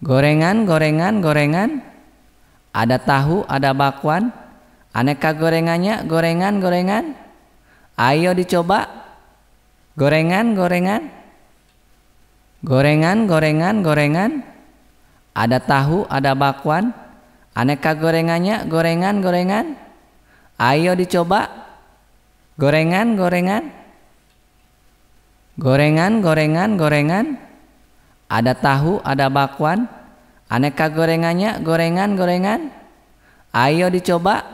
Gorengan, gorengan, gorengan. Ada tahu, ada bakwan. Aneka gorengannya, gorengan, gorengan. Ayo dicoba. Gorengan, gorengan. Gorengan, gorengan, gorengan. Ada tahu, ada bakwan. Aneka gorengannya, gorengan, gorengan. Ayo dicoba. Gorengan, gorengan. Gorengan, gorengan, gorengan. gorengan ada tahu, ada bakwan, aneka gorengannya, gorengan-gorengan. Ayo dicoba.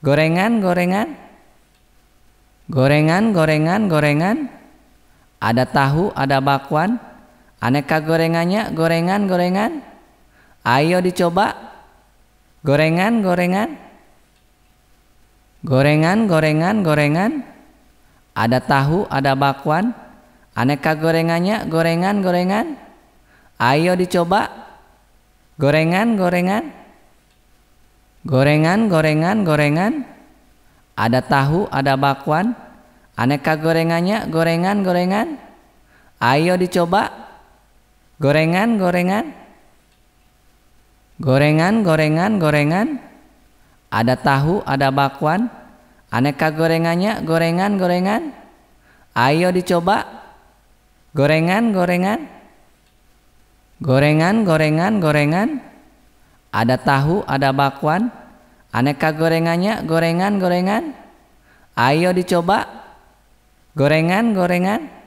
Gorengan-gorengan. Gorengan-gorengan-gorengan. Ada tahu, ada bakwan, aneka gorengannya, gorengan-gorengan. Ayo dicoba. Gorengan-gorengan. Gorengan-gorengan-gorengan. Ada tahu, ada bakwan, Aneka gorengannya, gorengan, gorengan. Ayo dicoba. Gorengan, gorengan. Gorengan, gorengan, gorengan. Ada tahu, ada bakwan. Aneka gorengannya, gorengan, gorengan. Ayo dicoba. Gorengan, gorengan. Gorengan, gorengan, gorengan. Ada tahu, ada bakwan. Aneka gorengannya, gorengan, gorengan. Ayo dicoba. Gorengan, gorengan. Gorengan, gorengan, gorengan. Ada tahu, ada bakwan. Aneka gorengannya, gorengan, gorengan. Ayo dicoba. Gorengan, gorengan.